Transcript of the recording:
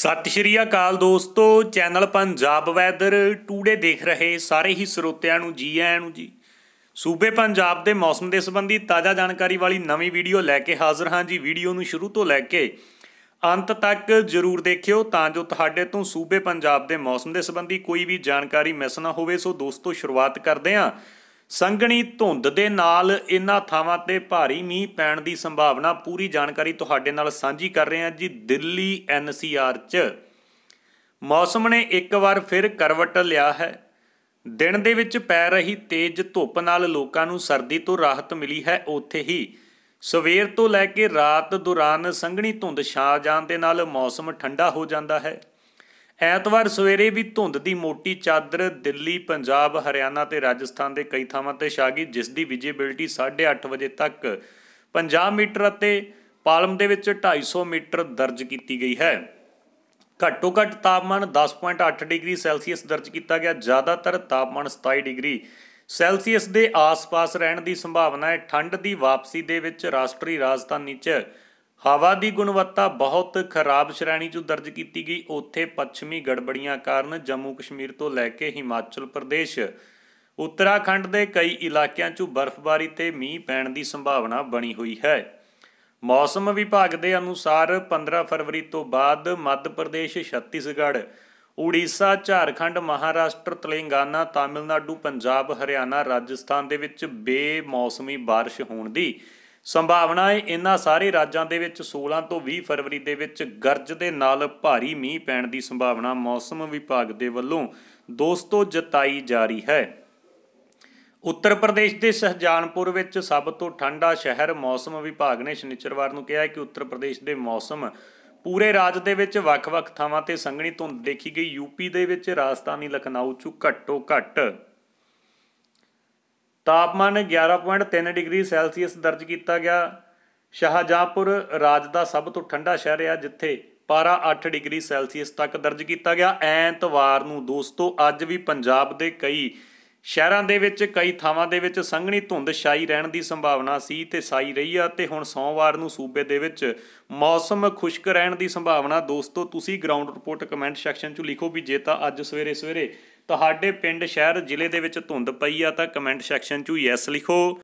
ਸਤਿ ਸ਼੍ਰੀ ਅਕਾਲ ਦੋਸਤੋ channel Punjab weather today ਦੇਖ ਰਹੇ ਸਾਰੇ ਹੀ ਸਰੋਤਿਆਂ ਨੂੰ ਜੀ ਆਇਆਂ ਨੂੰ ਜੀ ਸੂਬੇ ਪੰਜਾਬ ਦੇ ਮੌਸਮ ਦੇ ਸੰਬੰਧੀ ਤਾਜ਼ਾ ਜਾਣਕਾਰੀ ਵਾਲੀ ਨਵੀਂ ਵੀਡੀਓ ਲੈ ਕੇ ਹਾਜ਼ਰ ਹਾਂ ਜੀ ਵੀਡੀਓ ਨੂੰ ਸ਼ੁਰੂ ਤੋਂ ਲੈ ਕੇ ਅੰਤ ਤੱਕ ਜ਼ਰੂਰ ਦੇਖਿਓ ਤਾਂ ਜੋ ਤੁਹਾਡੇ ਤੋਂ ਸੂਬੇ ਪੰਜਾਬ ਦੇ ਮੌਸਮ ਦੇ ਸੰਬੰਧੀ ਕੋਈ ਵੀ ਜਾਣਕਾਰੀ ਮਿਸ ਨਾ ਹੋਵੇ ਸੋ ਦੋਸਤੋ ਸ਼ੁਰੂਆਤ ਕਰਦੇ ਹਾਂ ਸੰਗਣੀ ਧੁੰਦ ਦੇ ਨਾਲ ਇਨ੍ਹਾਂ ਥਾਵਾਂ ਤੇ ਭਾਰੀ ਮੀਂਹ ਪੈਣ ਦੀ ਸੰਭਾਵਨਾ ਪੂਰੀ ਜਾਣਕਾਰੀ ਤੁਹਾਡੇ ਨਾਲ ਸਾਂਝੀ ਕਰ ਰਹੇ ਹਾਂ ਜੀ ਦਿੱਲੀ ਐਨਸੀਆਰ 'ਚ ਮੌਸਮ ਨੇ ਇੱਕ ਵਾਰ ਫਿਰ ਕਰਵਟ ਲਿਆ ਹੈ ਦਿਨ ਦੇ ਵਿੱਚ ਪੈ ਰਹੀ ਤੇਜ਼ ਧੁੱਪ ਨਾਲ ਲੋਕਾਂ ਨੂੰ ਸਰਦੀ ਤੋਂ ਰਾਹਤ ਮਿਲੀ ਹੈ ਉੱਥੇ ਹੀ ਸਵੇਰ ਤੋਂ ਲੈ ਕੇ ਰਾਤ ਦੌਰਾਨ ਸੰਗਣੀ ਧੁੰਦ ਛਾ ਜਾਣ ਦੇ ਨਾਲ ਮੌਸਮ ਠੰਡਾ ਹੋ ਜਾਂਦਾ ਹੈ ਐਤਵਾਰ ਸਵੇਰੇ ਵੀ ਧੁੰਦ ਦੀ ਮੋਟੀ ਚਾਦਰ ਦਿੱਲੀ ਪੰਜਾਬ ਹਰਿਆਣਾ ਤੇ ਰਾਜਸਥਾਨ ਦੇ ਕਈ ਥਾਵਾਂ ਤੇ ਛਾ ਗਈ ਜਿਸ ਦੀ ਵਿਜੀਬਿਲਟੀ 8:30 ਵਜੇ ਤੱਕ 50 ਮੀਟਰ ਅਤੇ ਪਾਲਮ ਦੇ ਵਿੱਚ 250 ਮੀਟਰ ਦਰਜ ਕੀਤੀ ਗਈ ਹੈ ਘੱਟੋ ਘੱਟ ਤਾਪਮਾਨ 10.8 ਡਿਗਰੀ ਸੈਲਸੀਅਸ ਦਰਜ ਕੀਤਾ ਗਿਆ ਜ਼ਿਆਦਾਤਰ ਤਾਪਮਾਨ 27 ਡਿਗਰੀ ਸੈਲਸੀਅਸ ਦੇ ਆਸ-ਪਾਸ ਰਹਿਣ ਦੀ ਸੰਭਾਵਨਾ ਹੈ ਠੰਡ ਦੀ ਵਾਪਸੀ ਦੇ ਵਿੱਚ ਰਾਸ਼ਟਰੀ ਰਾਜਧਾਨੀ 'ਚ ਹਵਾ ਦੀ ਗੁਣਵੱਤਾ ਬਹੁਤ ਖਰਾਬ ਸ਼੍ਰੇਣੀ 'ਚ ਦਰਜ ਕੀਤੀ ਗਈ ਉੱਥੇ ਪੱਛਮੀ ਗੜਬੜੀਆਂ ਕਾਰਨ ਜੰਮੂ ਕਸ਼ਮੀਰ ਤੋਂ ਲੈ ਕੇ ਹਿਮਾਚਲ ਪ੍ਰਦੇਸ਼ ਉੱਤਰਾਖੰਡ ਦੇ ਕਈ ਇਲਾਕਿਆਂ 'ਚ ਬਰਫ਼ਬਾਰੀ ਤੇ ਮੀਂਹ ਪੈਣ ਦੀ ਸੰਭਾਵਨਾ ਬਣੀ ਹੋਈ ਹੈ ਮੌਸਮ ਵਿਭਾਗ ਦੇ ਅਨੁਸਾਰ 15 ਫਰਵਰੀ ਤੋਂ ਬਾਅਦ ਮੱਧ ਪ੍ਰਦੇਸ਼ ਛੱਤੀਸਗੜ੍ਹ ਉੜੀਸਾ ਝਾਰਖੰਡ ਮਹਾਰਾਸ਼ਟਰ ਤੇਲੰਗਾਨਾ ਤਾਮਿਲਨਾਡੂ ਪੰਜਾਬ ਹਰਿਆਣਾ ਰਾਜਸਥਾਨ ਦੇ ਵਿੱਚ ਬੇਮੌਸਮੀ ਬਾਰਿਸ਼ ਹੋਣ ਦੀ ਸੰਭਾਵਨਾ ਹੈ ਇਨ੍ਹਾਂ ਸਾਰੇ ਰਾਜਾਂ ਦੇ ਵਿੱਚ 16 ਤੋਂ 20 ਫਰਵਰੀ ਦੇ ਵਿੱਚ ਗਰਜ ਦੇ ਨਾਲ ਭਾਰੀ ਮੀਂਹ ਪੈਣ ਦੀ ਸੰਭਾਵਨਾ ਮੌਸਮ ਵਿਭਾਗ ਦੇ ਵੱਲੋਂ ਦੋਸਤੋ ਜਤਾਈ ਜਾਰੀ ਹੈ ਉੱਤਰ ਪ੍ਰਦੇਸ਼ ਦੇ ਸਹਜਾਨਪੁਰ ਵਿੱਚ ਸਭ ਤੋਂ ਠੰਡਾ ਸ਼ਹਿਰ ਮੌਸਮ ਵਿਭਾਗ ਨੇ ਸ਼ਨੀਚਰਵਾਰ ਨੂੰ ਕਿਹਾ ਕਿ ਉੱਤਰ ਪ੍ਰਦੇਸ਼ ਦੇ ਮੌਸਮ ਪੂਰੇ ਰਾਜ ਦੇ ਵਿੱਚ ਵੱਖ-ਵੱਖ ਥਾਵਾਂ ਤੇ ਸੰਘਣੀ ਧੁੰਦ ਦੇਖੀ ਗਈ ਯੂਪੀ ਦੇ ਵਿੱਚ ਰਾਜਸਥਾਨੀ ਲਖਨਊ 'ਚ ਘੱਟੋ-ਘੱਟ ਤਾਪਮਾਨ 11.3 ਡਿਗਰੀ ਸੈਲਸੀਅਸ ਦਰਜ ਕੀਤਾ ਗਿਆ ਸ਼ਾਹਜਹਾਂਪੁਰ ਰਾਜ ਦਾ ਸਭ ਤੋਂ ਠੰਡਾ ਸ਼ਹਿਰ ਹੈ ਜਿੱਥੇ ਪਾਰਾ 8 ਡਿਗਰੀ ਸੈਲਸੀਅਸ ਤੱਕ ਦਰਜ ਕੀਤਾ ਗਿਆ ਐਤਵਾਰ ਨੂੰ ਦੋਸਤੋ ਅੱਜ ਵੀ ਪੰਜਾਬ ਦੇ ਕਈ ਸ਼ਹਿਰਾਂ ਦੇ ਵਿੱਚ ਕਈ ਥਾਵਾਂ ਦੇ ਵਿੱਚ ਸੰਘਣੀ ਧੁੰਦ ਛਾਈ ਰਹਿਣ ਦੀ ਸੰਭਾਵਨਾ ਸੀ ਤੇ ਛਾਈ ਰਹੀ ਆ ਤੇ ਹੁਣ ਸੋਮਵਾਰ ਨੂੰ ਸੂਬੇ ਦੇ ਵਿੱਚ ਮੌਸਮ ਖੁਸ਼ਕ ਰਹਿਣ ਦੀ ਸੰਭਾਵਨਾ ਦੋਸਤੋ ਤੁਸੀਂ ਗਰਾਊਂਡ ਰਿਪੋਰਟ ਕਮੈਂਟ ਸੈਕਸ਼ਨ 'ਚ ਲਿਖੋ ਵੀ ਜੇ ਤਾਂ ਅੱਜ ਸਵੇਰੇ ਸਵੇਰੇ ਤੁਹਾਡੇ ਪਿੰਡ ਸ਼ਹਿਰ ਜ਼ਿਲ੍ਹੇ ਦੇ ਵਿੱਚ ਧੁੰਦ ਪਈ ਆ ਤਾਂ ਕਮੈਂਟ ਸੈਕਸ਼ਨ 'ਚ ਯੈਸ ਲਿਖੋ